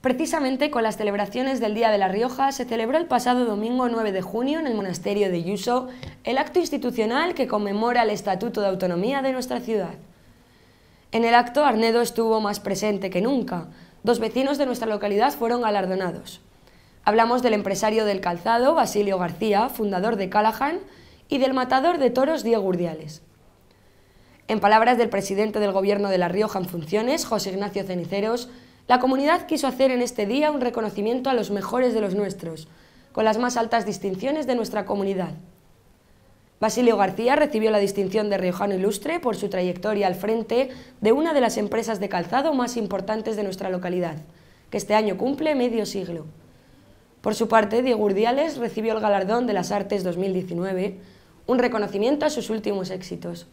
Precisamente con las celebraciones del Día de la Rioja se celebró el pasado domingo 9 de junio en el monasterio de Yuso el acto institucional que conmemora el Estatuto de Autonomía de nuestra ciudad. En el acto Arnedo estuvo más presente que nunca. Dos vecinos de nuestra localidad fueron galardonados. Hablamos del empresario del calzado Basilio García, fundador de Callahan, y del matador de toros Diego Urdiales. En palabras del presidente del Gobierno de La Rioja en funciones, José Ignacio Ceniceros, la comunidad quiso hacer en este día un reconocimiento a los mejores de los nuestros, con las más altas distinciones de nuestra comunidad. Basilio García recibió la distinción de Riojano Ilustre por su trayectoria al frente de una de las empresas de calzado más importantes de nuestra localidad, que este año cumple medio siglo. Por su parte, Diego Urdiales recibió el galardón de las Artes 2019, un reconocimiento a sus últimos éxitos.